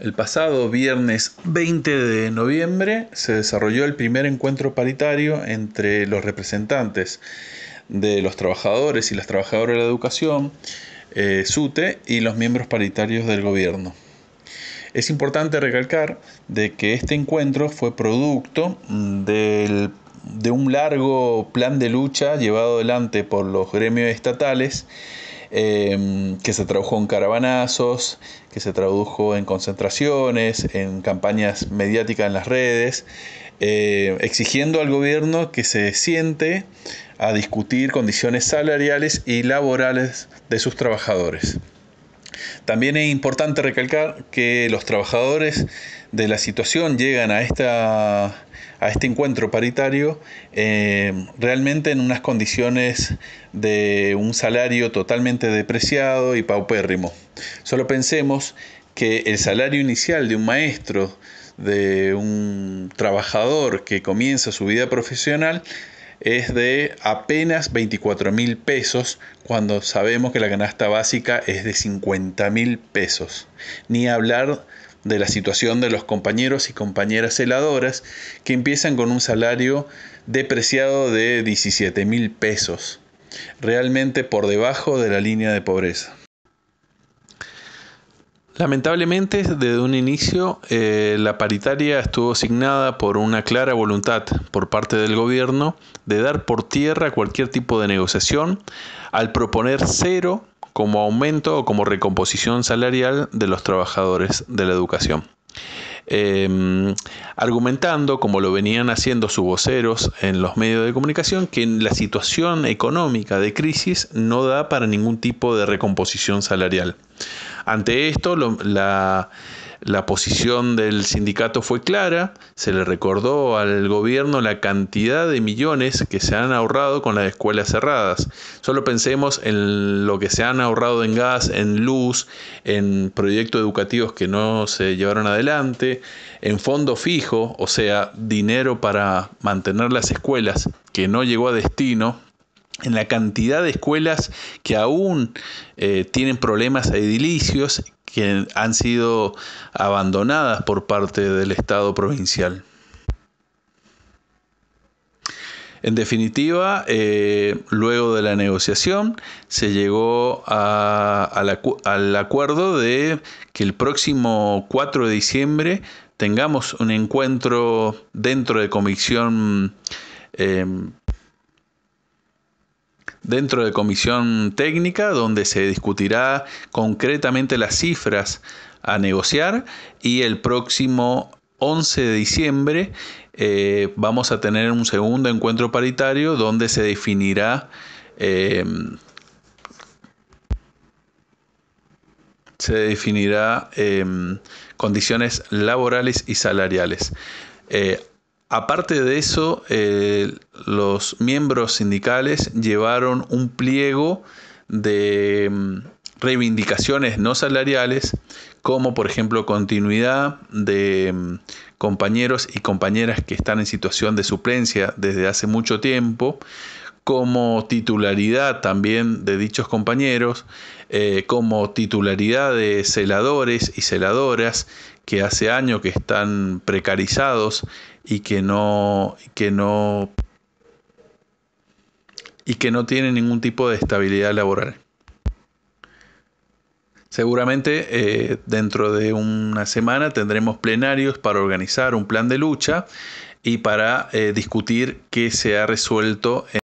El pasado viernes 20 de noviembre se desarrolló el primer encuentro paritario entre los representantes de los trabajadores y las trabajadoras de la educación, eh, SUTE, y los miembros paritarios del gobierno. Es importante recalcar de que este encuentro fue producto mm, de un largo plan de lucha llevado adelante por los gremios estatales, Em, que se tradujo en caravanazos, que se tradujo en concentraciones, en campañas mediáticas en las redes, eh, exigiendo al gobierno que se siente a discutir condiciones salariales y laborales de sus trabajadores. También es importante recalcar que los trabajadores de la situación llegan a, esta, a este encuentro paritario eh, realmente en unas condiciones de un salario totalmente depreciado y paupérrimo. Solo pensemos que el salario inicial de un maestro, de un trabajador que comienza su vida profesional, es de apenas 24 mil pesos cuando sabemos que la canasta básica es de 50 mil pesos. Ni hablar de la situación de los compañeros y compañeras heladoras que empiezan con un salario depreciado de 17 mil pesos, realmente por debajo de la línea de pobreza. Lamentablemente, desde un inicio, eh, la paritaria estuvo asignada por una clara voluntad por parte del gobierno de dar por tierra cualquier tipo de negociación al proponer cero como aumento o como recomposición salarial de los trabajadores de la educación. Em, argumentando, como lo venían haciendo sus voceros en los medios de comunicación, que la situación económica de crisis no da para ningún tipo de recomposición salarial. Ante esto, la, la posición del sindicato fue clara, se le recordó al gobierno la cantidad de millones que se han ahorrado con las escuelas cerradas. Solo pensemos en lo que se han ahorrado en gas, en luz, en proyectos educativos que no se llevaron adelante, en fondo fijo, o sea, dinero para mantener las escuelas que no llegó a destino en la cantidad de escuelas que aún eh, tienen problemas edilicios que han sido abandonadas por parte del Estado provincial. En definitiva, eh, luego de la negociación se llegó al acuerdo de que el próximo 4 de diciembre tengamos un encuentro dentro de Comisión eh, dentro de comisión técnica donde se discutirá concretamente las cifras a negociar y el próximo 11 de diciembre eh, vamos a tener un segundo encuentro paritario donde se definirá eh, se definirá eh, condiciones laborales y salariales. Aparte de eso, eh, los miembros sindicales llevaron un pliego de mm, reivindicaciones no salariales, como por ejemplo continuidad de mm, compañeros y compañeras que están en situación de suplencia desde hace mucho tiempo, como titularidad también de dichos compañeros, eh, como titularidad de celadores y celadoras que hace años que están precarizados y que no, que no, y que no tienen ningún tipo de estabilidad laboral. Seguramente eh, dentro de una semana tendremos plenarios para organizar un plan de lucha y para eh, discutir qué se ha resuelto. En